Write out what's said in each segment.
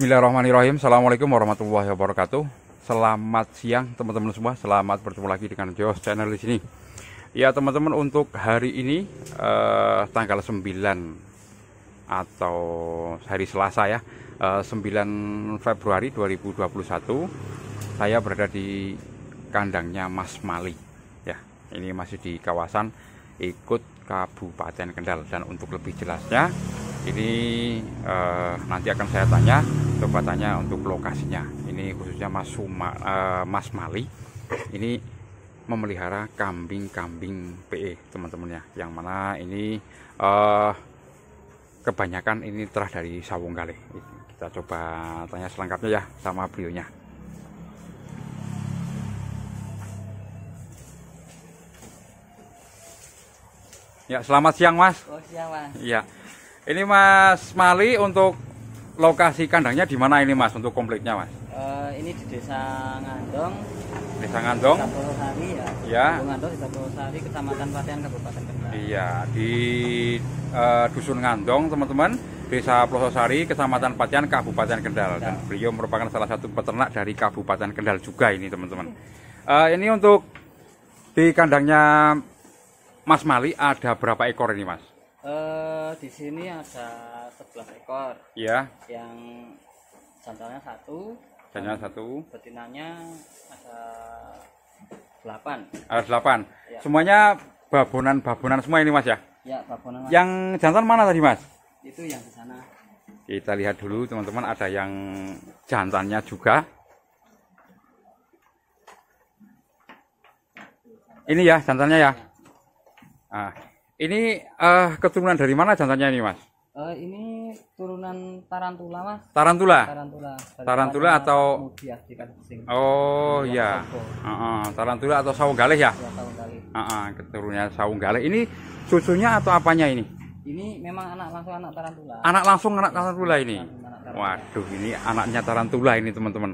Bismillahirrahmanirrahim Assalamualaikum warahmatullahi wabarakatuh Selamat siang teman-teman semua Selamat bertemu lagi dengan Jos Channel di sini Ya teman-teman untuk hari ini eh, Tanggal 9 Atau hari Selasa ya eh, 9 Februari 2021 Saya berada di kandangnya Mas Mali Ya ini masih di kawasan ikut Kabupaten Kendal Dan untuk lebih jelasnya ini uh, nanti akan saya tanya coba tanya untuk lokasinya ini khususnya Mas Suma, uh, Mas Mali ini memelihara kambing-kambing PE teman-teman ya yang mana ini uh, kebanyakan ini terah dari sawung kali kita coba tanya selengkapnya ya sama beliaunya ya selamat siang mas oh, siang mas ya ini Mas Mali untuk lokasi kandangnya di mana ini Mas untuk kompleknya Mas? Uh, ini di Desa Ngandong. Desa Ngandong. Desa ya. Iya. Ngandong Desa Purwosari Kecamatan Patean Kabupaten Kendal. Iya, di uh, Dusun Ngandong teman-teman. Desa Plososari, Kecamatan Patian, Kabupaten Kendal. Dan ya. beliau merupakan salah satu peternak dari Kabupaten Kendal juga ini teman-teman. Uh, ini untuk di kandangnya Mas Mali ada berapa ekor ini Mas? Uh, Eh, di sini ada 11 ekor Iya. yang jantannya satu jantannya satu betinanya ada delapan. ada delapan. ya. semuanya babonan-babonan semua ini mas ya ya babonan mas. yang jantan mana tadi mas itu yang di sana kita lihat dulu teman-teman ada yang jantannya juga ini ya jantannya ya iya. ah ini uh, keturunan dari mana jantannya ini, Mas? Uh, ini turunan tarantula, Mas. Tarantula. Tarantula. Oh, iya, iya. Tarantula atau Mudiah, Oh, iya. Uh, uh, tarantula atau saung galih ya? ya saung galih. Uh, uh, saung galih. Ini susunya atau apanya ini? Ini memang anak langsung anak tarantula. Anak langsung anak tarantula ini. Waduh, ini anaknya tarantula ini, teman-teman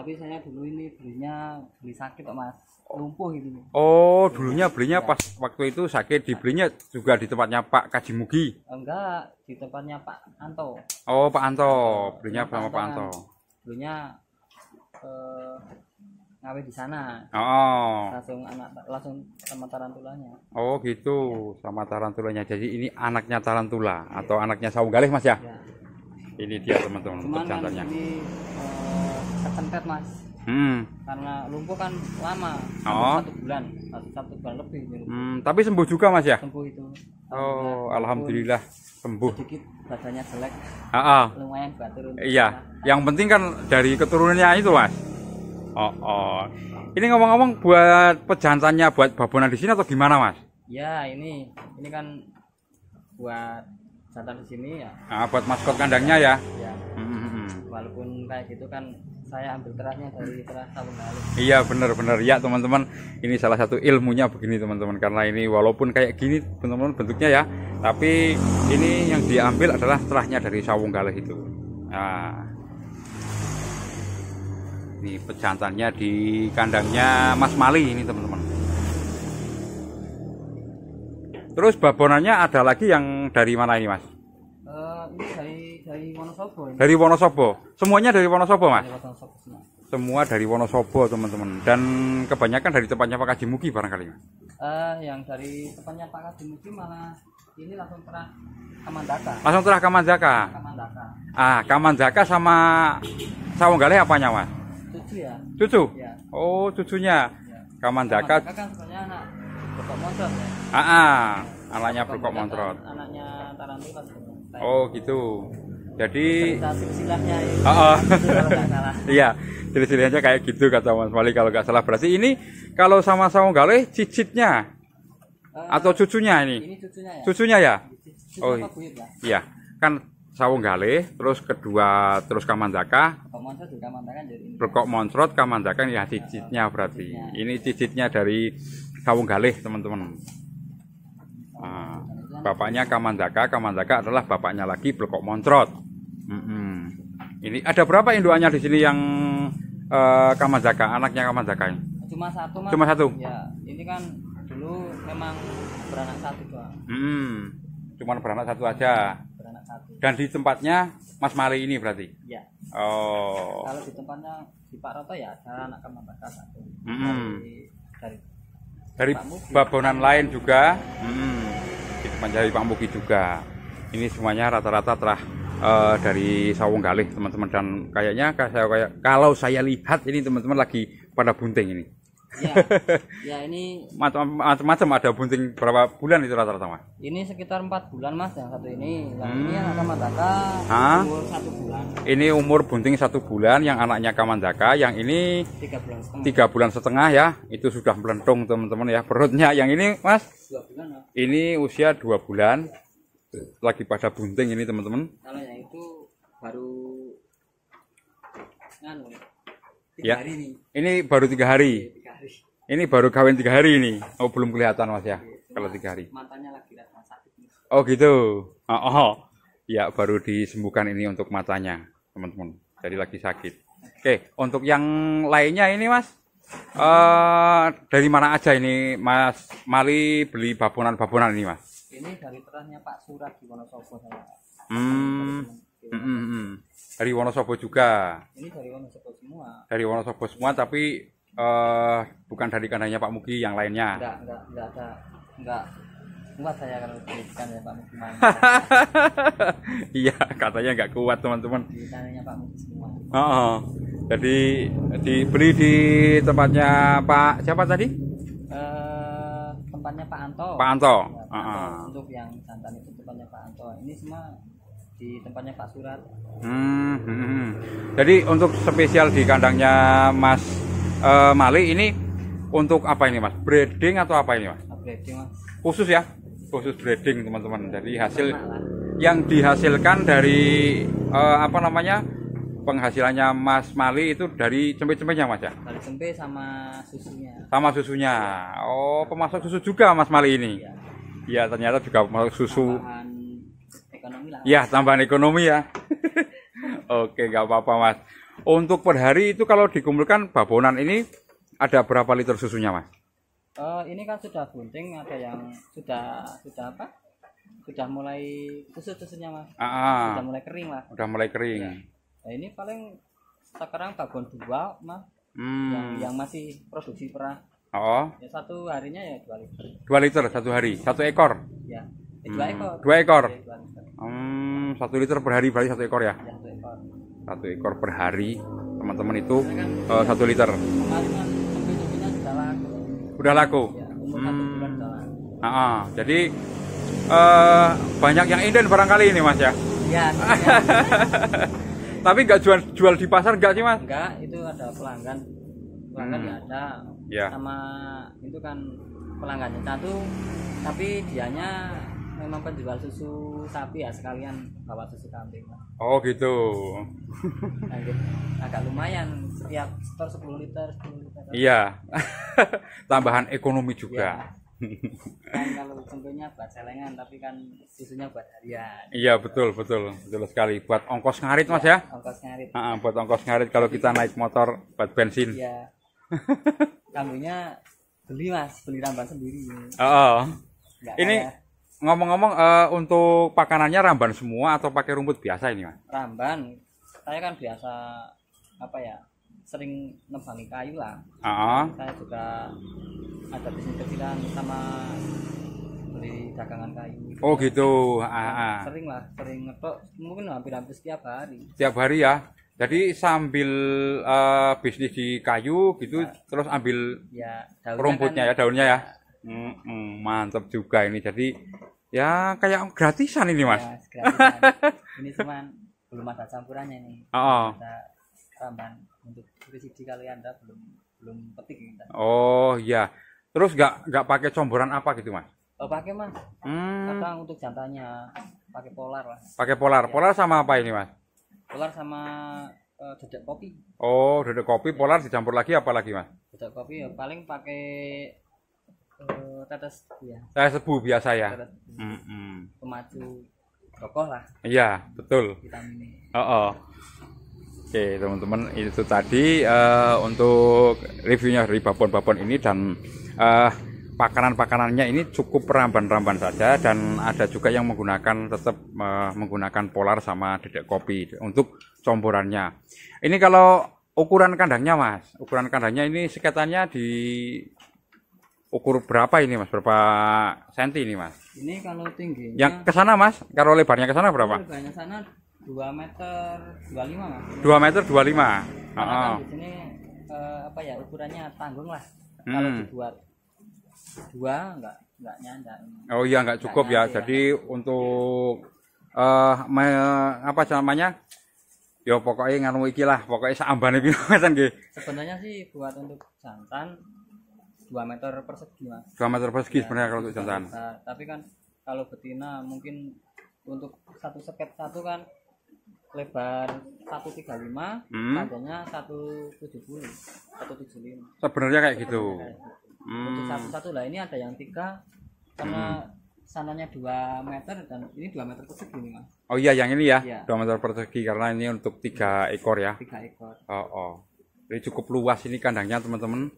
tapi saya dulu ini belinya beli sakit kok mas lumpuh gitu oh dulunya belinya ya. pas waktu itu sakit dibelinya juga di tempatnya Pak Kajimugi enggak di tempatnya Pak Anto oh Pak Anto belinya sama Pak Anto belinya eh, di sana oh langsung anak langsung sama tarantulanya oh gitu ya. sama tarantulanya jadi ini anaknya tarantula ya. atau anaknya saung galih mas ya, ya. ini dia teman-teman pejantannya kan ini, eh, kepepet mas hmm. karena lumpuh kan lama oh. satu bulan satu, bulan lebih hmm, tapi sembuh juga mas ya sembuh itu oh alhamdulillah sembuh sedikit badannya jelek ah, ah. lumayan buat turun iya yang penting kan dari keturunannya itu mas oh, oh. ini ngomong-ngomong buat pejantannya buat babonan di sini atau gimana mas ya ini ini kan buat jantan di sini ya ah, buat maskot kandangnya ya, ya. -hmm. hmm, hmm. walaupun kayak gitu kan saya ambil kerasnya dari keras sabun lalu. iya benar-benar ya teman-teman ini salah satu ilmunya begini teman-teman karena ini walaupun kayak gini teman-teman bentuknya ya tapi ini yang diambil adalah terahnya dari sawung galih itu nah ini pejantannya di kandangnya Mas Mali ini teman-teman terus babonannya ada lagi yang dari mana ini Mas? Uh, ini dari dari Wonosobo. Ini. Dari Wonosobo. Semuanya dari Wonosobo, Mas? Dari Wonosobo semua. Semua dari Wonosobo, teman-teman. Dan kebanyakan dari tempatnya Pak Haji Mugi barangkali, Eh Uh, yang dari tempatnya Pak Haji Mugi malah ini langsung terah Kamandaka. Langsung terah Kamandaka. Kamandaka. Ah, Kamandaka sama Sawonggale apanya, Mas? Cucu ya. Cucu? Ya. Oh, cucunya. Ya. Kamandaka. Kamandaka kan sebenarnya anak Brokok Montrot ya. Ah, ah. anaknya Brokok kan Montrot. Anaknya Tarantula. Oh, gitu. Jadi ya. ah, ah. iya jadi silahnya kayak gitu kata Mas Wali kalau nggak salah. Berarti ini kalau sama sama Galih cicitnya uh, atau cucunya ini? Ini cucunya ya. Cucunya ya? oh. Iya. Kan sawung gale terus kedua terus Kamandaka. Berkok montrot Kamandaka ya cicitnya berarti. Ini cicitnya dari sawung Sawunggalih, teman-teman. Ah, bapaknya Kamandaka, Kamandaka adalah bapaknya lagi Berkok Monsrot hmm Ini ada berapa induannya di sini yang uh, Kamazaka, anaknya Kamazaka ini? Cuma satu, Mas. Cuma satu. Ya, ini kan dulu memang beranak satu doang. Hmm. Cuma beranak satu aja. Beranak satu. Dan di tempatnya Mas Mali ini berarti? Iya. Oh. Kalau di tempatnya di Pak Roto ya ada anak Kamazaka satu. hmm Dari, dari, dari babonan lain juga. Hmm. Di Pak Mugi juga. Ini semuanya rata-rata telah uh, dari Galih teman-teman dan kayaknya saya kalau saya lihat ini teman-teman lagi pada bunting ini. Ya, ya ini macam-macam ada bunting berapa bulan itu rata-rata mas? Ini sekitar empat bulan mas yang satu ini, yang hmm. ini anak kamandaka ha? umur satu bulan. Ini umur bunting satu bulan, yang anaknya kamandaka, yang ini tiga bulan setengah. Tiga bulan setengah ya, itu sudah melentung teman-teman ya perutnya. Yang ini mas? Dua bulan. Mas. Ini usia dua bulan lagi pada bunting ini teman-teman kalau yang itu baru nganu tiga ya. hari ini ini baru tiga hari. Iya, tiga hari ini baru kawin tiga hari ini oh belum kelihatan mas ya, ya kalau tiga hari matanya lagi sakit oh gitu oh, oh ya baru disembuhkan ini untuk matanya teman-teman jadi lagi sakit Oke, untuk yang lainnya ini mas, uh, dari mana aja ini mas Mali beli babonan-babonan ini mas? ini dari perannya Pak Surat di Wonosobo saya hmm. hmm. Hmm, hmm, hmm. dari Wonosobo juga ini dari Wonosobo semua dari Wonosobo semua tapi uh, bukan dari kandangnya Pak Mugi yang lainnya enggak enggak enggak ada enggak kuat saya kalau pendidikan ya Pak Mugi iya katanya enggak kuat teman-teman kandangnya Pak Mugi semua oh, oh. jadi dibeli di tempatnya Pak siapa tadi uh, tempatnya Pak Anto Pak Anto ya uh -huh. untuk yang santan itu tempatnya Pak Anto ini semua di tempatnya Pak Surat hmm, hmm, hmm. hmm. jadi untuk spesial di kandangnya Mas uh, eh, Mali ini untuk apa ini Mas breeding atau apa ini Mas breeding Mas khusus ya khusus breeding teman-teman jadi hasil yang dihasilkan dari uh, apa namanya penghasilannya Mas Mali itu dari cempe-cempenya Mas ya? Dari cempe sama susunya. Sama susunya. Oh, pemasok susu juga Mas Mali ini. Iya. Iya, ternyata juga masuk susu. Iya, tambahan ekonomi ya. Oke, nggak apa-apa mas. Untuk per hari itu kalau dikumpulkan babonan ini ada berapa liter susunya mas? Uh, ini kan sudah bunting, ada yang sudah sudah apa? Sudah mulai susu susunya mas. Ah, ah, sudah mulai kering mas. Sudah mulai kering. Ya. Nah, ini paling sekarang babon dua mas. Hmm. Yang, yang masih produksi perah Oh. Ya, satu harinya ya dua liter. Dua liter satu hari, satu ekor. Ya. Eh, dua hmm. ekor. Dua ekor. Ya, dua liter. Hmm, satu liter per hari berarti satu ekor ya? ya satu ekor. Satu ekor per hari, teman-teman itu kan, uh, satu liter. Kan sudah laku. Udah laku. Ya, hmm. Ah, jadi uh, banyak yang inden barangkali ini mas ya? Ya, ya. Tapi nggak jual jual di pasar nggak sih mas? Nggak, itu ada pelanggan. Pelanggan hmm. ada ya. sama itu kan pelanggannya satu tapi dianya memang penjual susu sapi ya sekalian bawa susu kambing oh gitu, nah, gitu. agak lumayan setiap setor 10 liter 10 liter iya tambahan ekonomi juga ya. kan kalau contohnya buat celengan tapi kan susunya buat harian iya betul betul betul sekali buat ongkos ngarit mas ya, iya, ongkos ngarit uh, buat ongkos ngarit kalau kita naik motor buat bensin iya kambingnya beli mas beli ramban sendiri oh, oh. ini ngomong-ngomong uh, untuk pakanannya ramban semua atau pakai rumput biasa ini mas ramban saya kan biasa apa ya sering nembangi kayu lah oh, oh. saya juga ada bisnis kecilan sama beli dagangan kayu oh gitu ah, ah. sering lah sering ngetok mungkin hampir-hampir setiap hari setiap hari ya jadi sambil uh, bisnis di kayu gitu, nah. terus ambil ya, rumputnya kan, ya, daunnya ya. ya. Mm -mm, mantap juga ini. Jadi ya kayak gratisan ini mas. Ya, gratisan. ini cuman belum ada campurannya nih. Oh. tambahan untuk residi kalau belum belum petik ini. Oh iya. Terus nggak nggak pakai comboran apa gitu mas? Oh pakai mas. Hmm. Kadang untuk jantannya pakai polar lah. Pakai polar. Ya. Polar sama apa ini mas? polar sama uh, dedek kopi. Oh, dedek kopi polar dicampur lagi apa lagi, Mas? Dedek kopi ya paling pakai uh, tetes ya. Tetes eh, sebu biasa ya. Tetes. Mm -hmm. Pemacu kokoh lah. Iya, betul. Vitamin. Oh, oh. Oke, teman-teman, itu tadi uh, untuk reviewnya dari babon-babon ini dan uh, pakanan-pakanannya ini cukup ramban-ramban saja dan ada juga yang menggunakan tetap uh, menggunakan polar sama dedek kopi untuk comborannya. Ini kalau ukuran kandangnya mas, ukuran kandangnya ini sekitarnya di ukur berapa ini mas? Berapa senti ini mas? Ini kalau tinggi. Yang ke sana mas, kalau lebarnya ke sana berapa? Lebarnya sana 2 meter 25 mas. 2 meter 25. lima. oh. kan di sini uh, apa ya ukurannya tanggung lah. Kalau hmm. dibuat dua enggak enggak nyanda. Oh iya enggak cukup enggak ya. Jadi ya. untuk eh uh, apa namanya? Ya pokoknya nganu iki lah, pokoknya seambane piro ngeten nggih. Sebenarnya sih buat untuk jantan 2 meter persegi mas 2 meter persegi ya, sebenarnya kalau untuk jantan tapi kan kalau betina mungkin untuk satu seket satu kan lebar 135 hmm. panjangnya 170 175 sebenarnya kayak gitu. sebenarnya gitu kayak hmm. untuk satu-satu lah ini ada yang tiga sama hmm. sananya dua meter dan ini dua meter persegi nih mas oh iya yang ini ya, ya. dua meter persegi karena ini untuk tiga ekor ya tiga ekor oh, oh. jadi cukup luas ini kandangnya teman-teman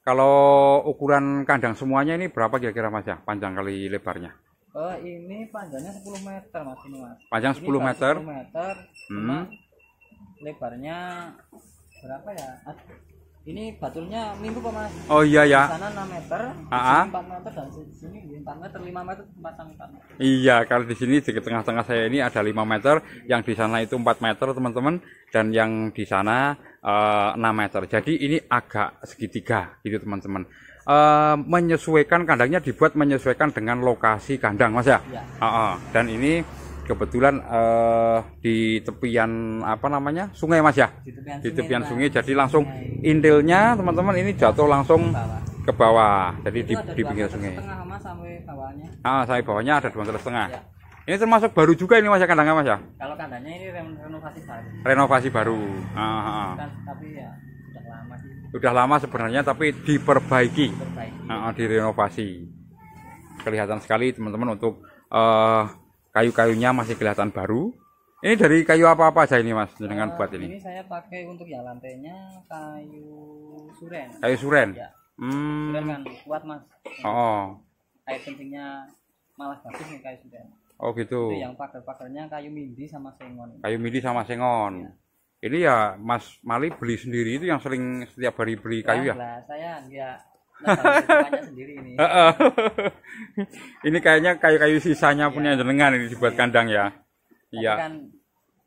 kalau ukuran kandang semuanya ini berapa kira-kira mas ya panjang kali lebarnya Oh, ini panjangnya 10 meter mas ini mas. Panjang 10 meter. 10 meter. Hmm. Lebarnya berapa ya? ini batulnya minggu kok mas oh iya ya sana 6 meter uh -huh. 4 meter dan sini 4 meter 5 meter pasang 4 meter iya kalau di sini di tengah-tengah saya ini ada 5 meter yang di sana itu 4 meter teman-teman dan yang di sana uh, eh, 6 meter jadi ini agak segitiga gitu teman-teman uh, menyesuaikan kandangnya dibuat menyesuaikan dengan lokasi kandang mas ya, ya. Uh -uh. dan ini kebetulan uh, di tepian apa namanya sungai mas ya di tepian, di tepian sungai, sungai jadi langsung sungai. intilnya teman-teman ini jatuh langsung ke bawah, jadi di, di pinggir sungai sampai bawahnya ah bawahnya ada dua meter setengah ya. ini termasuk baru juga ini mas ya kandangnya mas ya kalau kandangnya ini renovasi baru renovasi baru ah, ah. ah. tapi ya sudah lama sih sudah lama sebenarnya tapi diperbaiki, diperbaiki. Ah, ah direnovasi kelihatan sekali teman-teman untuk uh, kayu-kayunya masih kelihatan baru. Ini dari kayu apa-apa aja ini mas, dengan uh, buat ini? Ini saya pakai untuk ya lantainya kayu suren. Kayu suren. Ya. Hmm. Suren kan kuat mas. Oh. Air kencingnya malah bagus nih kayu suren. Oh gitu. Itu yang pagar-pagarnya kayu mindi sama sengon. Kayu mindi sama sengon. Ya. Ini ya Mas Mali beli sendiri itu yang sering setiap hari beli kayu ya? ya? saya enggak Nah, kan ini. kayaknya kayu-kayu sisanya punya iya. jenengan ini dibuat iya. kandang ya. Iya. Kan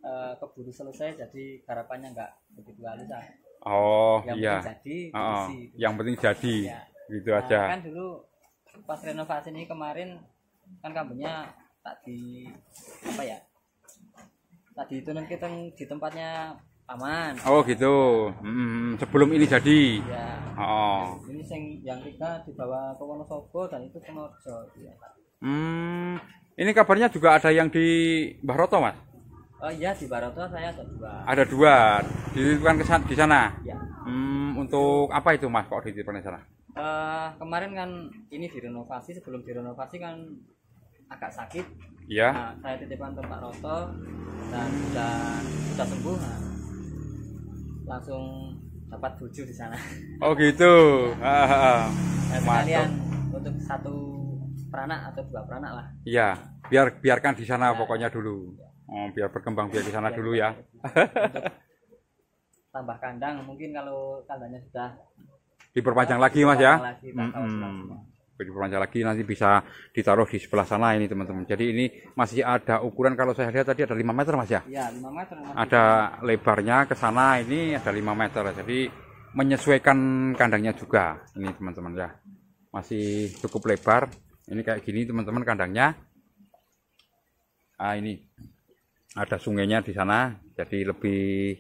uh, keburu selesai jadi harapannya enggak begitu halus. Oh, yang iya. jadi, oh, oh. Yang penting jadi. Ya. Gitu nah, aja. Kan dulu pas renovasi ini kemarin kan kampungnya tak di apa ya? Tadi itu kita di tempatnya aman. Oh gitu. Hmm, sebelum ini jadi. Ya. Oh. Ini yang yang kita dibawa ke Wonosobo dan itu ke Ya. Hmm. Ini kabarnya juga ada yang di Mbah Mas? Oh iya, di Mbah saya ada dua. Ada dua. Dititipkan ke di sana. Ya. Hmm, untuk apa itu, Mas? Kok dititipkan di sana? Uh, kemarin kan ini direnovasi, sebelum direnovasi kan agak sakit. Iya. Nah, saya titipkan ke Pak Roto dan sudah sudah sembuh. Nah langsung dapat buju di sana oh gitu ah, ah, ah. nah, sekalian untuk satu peranak atau dua peranak lah iya biar biarkan di sana ya. pokoknya dulu ya. oh, biar berkembang biar di sana biar dulu iya. ya tambah kandang mungkin kalau kandangnya sudah diperpanjang oh, lagi mas ya lagi, mm -hmm belanja lagi nanti bisa ditaruh di sebelah sana ini teman-teman jadi ini masih ada ukuran kalau saya lihat tadi ada 5 meter mas ya, ya 5 meter ada lebarnya ke sana ini ada 5 meter jadi menyesuaikan kandangnya juga ini teman-teman ya masih cukup lebar ini kayak gini teman-teman kandangnya ah ini ada sungainya di sana jadi lebih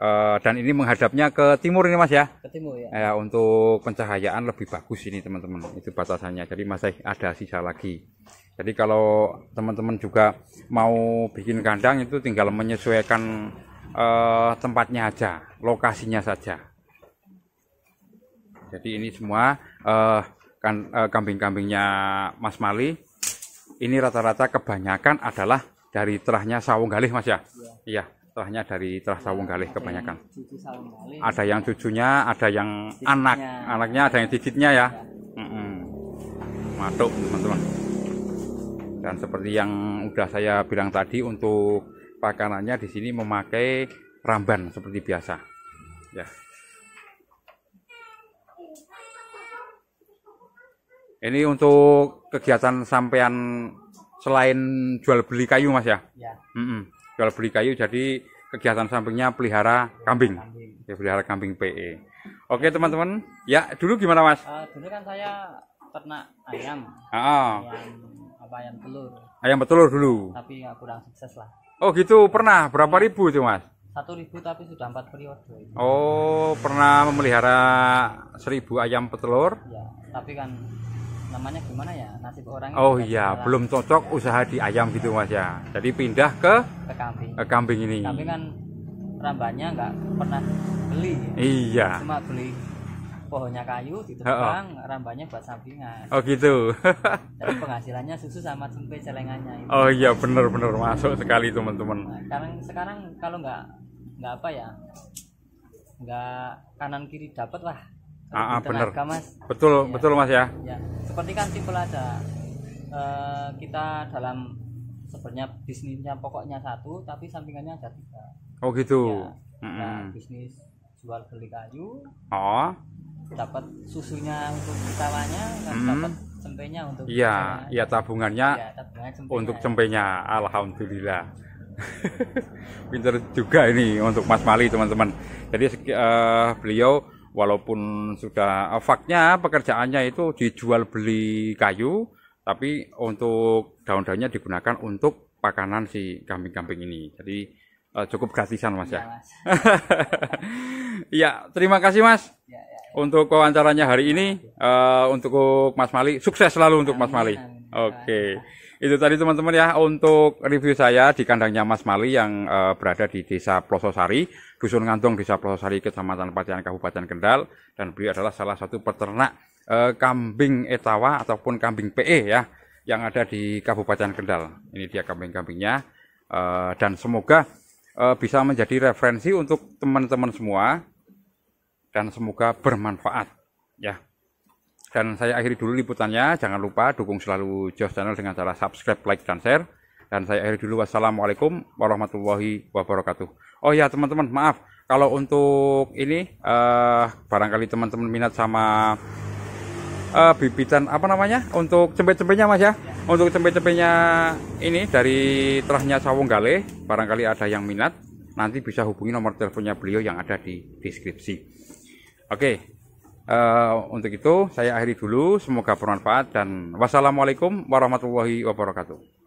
e, dan ini menghadapnya ke timur ini mas ya? Ke timur ya. e, untuk pencahayaan lebih bagus ini teman-teman. Itu batasannya. Jadi masih ada sisa lagi. Jadi kalau teman-teman juga mau bikin kandang itu tinggal menyesuaikan e, tempatnya aja, lokasinya saja. Jadi ini semua eh, kan, kambing-kambingnya Mas Mali. Ini rata-rata kebanyakan adalah dari terahnya sawung galih mas ya? Iya. iya telahnya dari telah sawung nah, galih kebanyakan. Ada yang cucunya, ada yang anak, anaknya ada yang cicitnya ya. masuk teman-teman. Dan seperti yang udah saya bilang tadi untuk pakanannya di sini memakai ramban seperti biasa. Ya. Ini untuk kegiatan sampean selain jual beli kayu mas ya? Ya. Mm -mm jual beli kayu jadi kegiatan sampingnya pelihara kambing, ya pelihara kambing PE oke teman-teman ya dulu gimana mas uh, dulu kan saya ternak ayam oh. ayam apa ayam telur ayam telur dulu tapi ya, kurang sukses lah oh gitu pernah berapa iya. ribu itu mas satu ribu tapi sudah empat periode oh pernah memelihara seribu ayam petelur ya tapi kan namanya gimana ya nasib orang oh iya belum cocok ya. usaha di ayam ya. gitu mas ya jadi pindah ke ke kambing ke kambing ini kambing kan rambanya nggak pernah beli iya cuma beli pohonnya kayu ditebang oh, oh. rambanya buat sampingan oh gitu jadi penghasilannya susu sama tempe celengannya itu. oh iya bener-bener masuk sekali teman-teman nah, sekarang sekarang kalau nggak nggak apa ya nggak kanan kiri dapat lah ah, ah benar mas betul ya. betul mas ya. ya seperti kan simpel aja e, kita dalam sebenarnya bisnisnya pokoknya satu tapi sampingannya ada tiga oh gitu ya, mm -hmm. bisnis jual beli kayu oh dapat susunya untuk sawahnya mm -hmm. dapat cempenya untuk iya iya tabungannya, ya, tabungannya cempenya, untuk cempenya alhamdulillah pinter juga ini untuk Mas Mali teman-teman jadi uh, beliau walaupun sudah eh, faknya pekerjaannya itu dijual beli kayu tapi untuk daun-daunnya digunakan untuk pakanan si kambing-kambing ini jadi uh, cukup gratisan mas ya, ya mas. ya terima kasih mas ya, ya, ya. untuk wawancaranya hari ini uh, untuk Mas Mali sukses selalu untuk amin, Mas Mali amin. Oke, itu tadi teman-teman ya untuk review saya di kandangnya Mas Mali yang uh, berada di Desa Plososari. Dusun Ngantong, Desa Plosari, Kecamatan Patian, Kabupaten Kendal. Dan beliau adalah salah satu peternak e, kambing etawa ataupun kambing PE ya, yang ada di Kabupaten Kendal. Ini dia kambing-kambingnya. E, dan semoga e, bisa menjadi referensi untuk teman-teman semua. Dan semoga bermanfaat ya. Dan saya akhiri dulu liputannya. Jangan lupa dukung selalu Jos Channel dengan cara subscribe, like, dan share. Dan saya akhiri dulu. Wassalamualaikum warahmatullahi wabarakatuh. Oh ya teman-teman, maaf. Kalau untuk ini, uh, barangkali teman-teman minat sama uh, bibitan apa namanya untuk cempe-cempenya mas ya untuk cempe-cempenya ini dari terahnya sawung gale barangkali ada yang minat nanti bisa hubungi nomor teleponnya beliau yang ada di deskripsi oke uh, untuk itu saya akhiri dulu semoga bermanfaat dan wassalamualaikum warahmatullahi wabarakatuh